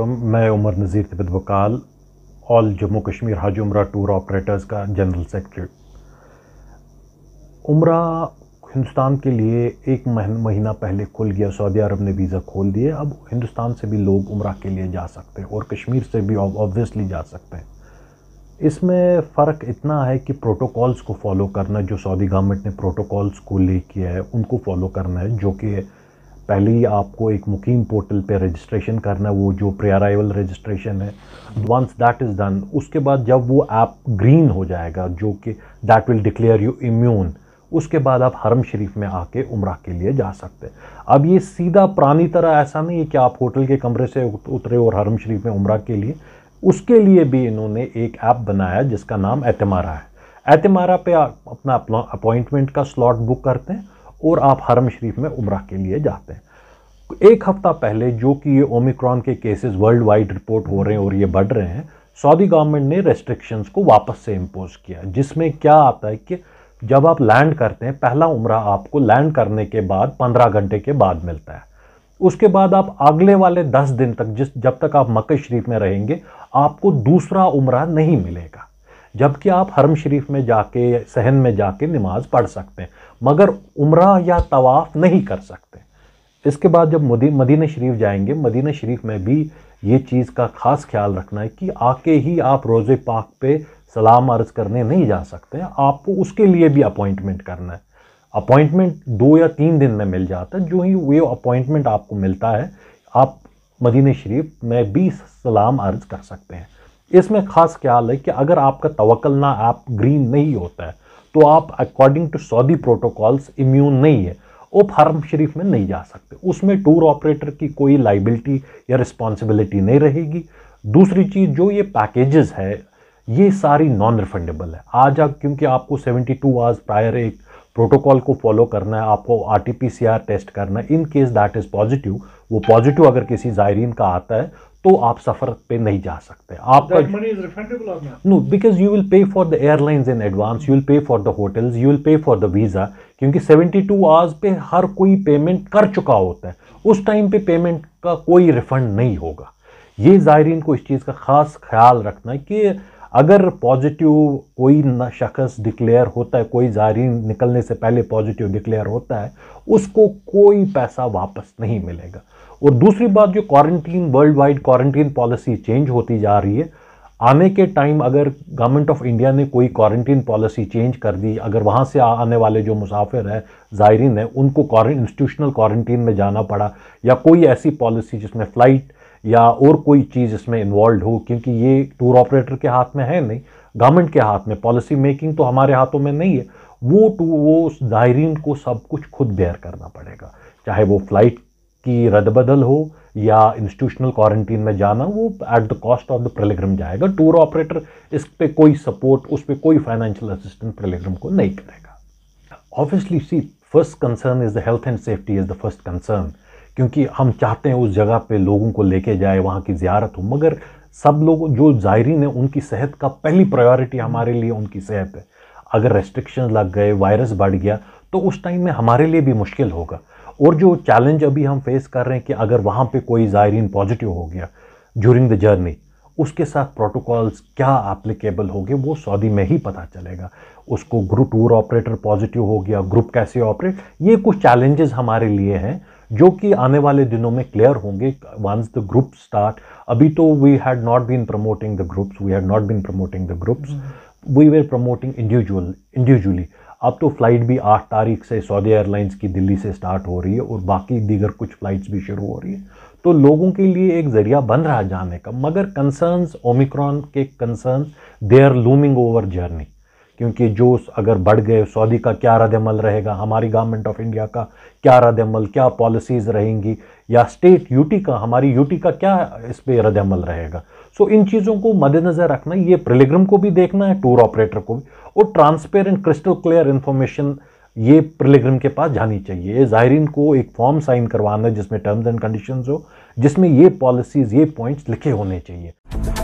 वालेकुम मैं उमर नज़ीर तिबत वकाल all Jammu Kashmir Hajj Umrah tour operators का जनरल सेक्रेटरी उम्र हिंदुस्तान के लिए एक महीना पहले खुल गया सऊदी अरब ने वीज़ा खोल दिए अब हिंदुस्तान से भी लोग उम्र के लिए जा सकते हैं और कश्मीर से भी ऑब्वियसली जा सकते हैं इसमें फ़र्क इतना है कि प्रोटोकॉल्स को फॉलो करना जो सऊदी गवर्नमेंट ने प्रोटोकॉल्स को ले किया है उनको फॉलो करना है जो कि पहले ही आपको एक मुकीम पोर्टल पे रजिस्ट्रेशन करना है वो जो प्री अराइवल रजिस्ट्रेशन है वंस दैट इज़ डन उसके बाद जब वो ऐप ग्रीन हो जाएगा जो कि that will declare you immune उसके बाद आप हरम शरीफ में आके उम्र के लिए जा सकते हैं अब ये सीधा पुरानी तरह ऐसा नहीं है कि आप होटल के कमरे से उतरे और हरम शरीफ में उम्र के लिए उसके लिए भी इन्होंने एक ऐप बनाया जिसका नाम एतमारा है एतमारा पे आप अपना अपॉइंटमेंट का स्लॉट बुक करते हैं और आप हरम शरीफ में उम्र के लिए जाते हैं एक हफ़्ता पहले जो कि ये ओमिक्रॉन के केसेस वर्ल्ड वाइड रिपोर्ट हो रहे हैं और ये बढ़ रहे हैं सऊदी गवर्नमेंट ने रेस्ट्रिक्शंस को वापस से इम्पोज किया जिसमें क्या आता है कि जब आप लैंड करते हैं पहला उम्र आपको लैंड करने के बाद पंद्रह घंटे के बाद मिलता है उसके बाद आप अगले वाले दस दिन तक जिस जब तक आप मक्के शरीफ में रहेंगे आपको दूसरा उम्र नहीं मिलेगा जबकि आप हरम शरीफ में जाके सहन में जाके नमाज पढ़ सकते हैं मगर उम्र या तवाफ़ नहीं कर सकते इसके बाद जब मदीना शरीफ जाएंगे मदीना शरीफ में भी ये चीज़ का ख़ास ख्याल रखना है कि आके ही आप रोज़े पाक पे सलाम अर्ज़ करने नहीं जा सकते आपको उसके लिए भी अपॉइंटमेंट करना है अपॉइंटमेंट दो या तीन दिन में मिल जाता है जो ही वे अपॉइंटमेंट आपको मिलता है आप मदीना शरीफ में भी सलाम अर्ज़ कर सकते हैं इसमें खास ख्याल है कि अगर आपका तवक्लना ऐप ग्रीन नहीं होता है तो आप according to Saudi protocols immune नहीं है वो फार्म शरीफ में नहीं जा सकते उसमें टूर ऑपरेटर की कोई लाइबिलिटी या रिस्पॉन्सिबिलिटी नहीं रहेगी दूसरी चीज़ जो ये पैकेजेस है ये सारी नॉन रिफंडेबल है आज आप क्योंकि आपको 72 टू आवर्स प्रायर एक प्रोटोकॉल को फॉलो करना है आपको आर टेस्ट करना है in case that is positive वो पॉजिटिव अगर किसी जायरीन का आता है तो आप सफ़र पे नहीं जा सकते आपका no because you will pay for the airlines in advance you will pay for the hotels you will pay for the visa क्योंकि 72 टू आवर्स पे हर कोई पेमेंट कर चुका होता है उस टाइम पे पेमेंट का कोई रिफंड नहीं होगा ये ज़ायरीन को इस चीज़ का ख़ास ख्याल रखना है कि अगर पॉजिटिव कोई शख्स डिक्लेयर होता है कोई जारी निकलने से पहले पॉजिटिव डिक्लेयर होता है उसको कोई पैसा वापस नहीं मिलेगा और दूसरी बात जो quarantine worldwide quarantine policy change होती जा रही है आने के टाइम अगर गवर्नमेंट ऑफ इंडिया ने कोई क्वारंटीन पॉलिसी चेंज कर दी अगर वहाँ से आने वाले जो मुसाफिर हैं ज़ायरीन हैं उनको इंस्टीट्यूशनल क्वारंटीन में जाना पड़ा या कोई ऐसी पॉलिसी जिसमें फ़्लाइट या और कोई चीज़ इसमें इन्वॉल्व हो क्योंकि ये टूर ऑपरेटर के हाथ में है नहीं गवर्नमेंट के हाथ में पॉलिसी मेकिंग तो हमारे हाथों में नहीं है वो टू वो उस दायरीन को सब कुछ खुद बेयर करना पड़ेगा चाहे वो फ्लाइट की बदल हो या इंस्टीट्यूशनल क्वारंटीन में जाना वो at the cost of the pilgrim जाएगा टूर ऑपरेटर इस पर कोई सपोर्ट उस पर कोई फाइनेंशियल असिस्टेंट प्रलिग्रम को नहीं करेगा obviously see first concern is the health and safety is the first concern क्योंकि हम चाहते हैं उस जगह पे लोगों को लेके जाए वहाँ की ज़्यारत हो मगर सब लोग जो ज़ायरीन है उनकी सेहत का पहली प्रायोरिटी हमारे लिए उनकी सेहत है अगर रेस्ट्रिक्शन लग गए वायरस बढ़ गया तो उस टाइम में हमारे लिए भी मुश्किल होगा और जो चैलेंज अभी हम फेस कर रहे हैं कि अगर वहाँ पे कोई ज़ायरीन पॉजिटिव हो गया ज्यूरिंग द जर्नी उसके साथ प्रोटोकॉल्स क्या एप्लीकेबल होंगे वो सऊदी में ही पता चलेगा उसको ग्रुप टूर ऑपरेटर पॉजिटिव हो गया ग्रुप कैसे ऑपरेट ये कुछ चैलेंजेस हमारे लिए हैं जो कि आने वाले दिनों में क्लियर होंगे वंस द ग्रुप स्टार्ट अभी तो we had not been promoting the groups we had not been promoting the groups we were promoting individual individually अब तो फ़्लाइट भी आठ तारीख से सऊदी एयरलाइंस की दिल्ली से स्टार्ट हो रही है और बाकी दीगर कुछ फ़्लाइट्स भी शुरू हो रही है तो लोगों के लिए एक ज़रिया बन रहा जाने का मगर कंसर्न्स ओमिक्रॉन के concerns they are looming over journey क्योंकि जोश अगर बढ़ गए सऊदी का क्या रदमल रहेगा हमारी गवर्नमेंट ऑफ इंडिया का क्या रदमल क्या पॉलिसीज़ रहेंगी या स्टेट यूटी का हमारी यूटी का क्या इस पर रदमल रहेगा सो इन चीज़ों को मद्देनज़र रखना ये प्रिलिग्रम को भी देखना है टूर ऑपरेटर को भी और ट्रांसपेरेंट क्रिस्टल क्लियर इन्फॉर्मेशन ये प्रिलिग्रम के पास जानी चाहिए ज़ाहरीन को एक फॉर्म साइन करवाना है जिसमें टर्म्स एंड कंडीशंस हो जिसमें ये पॉलिसीज़ ये पॉइंट्स लिखे होने चाहिए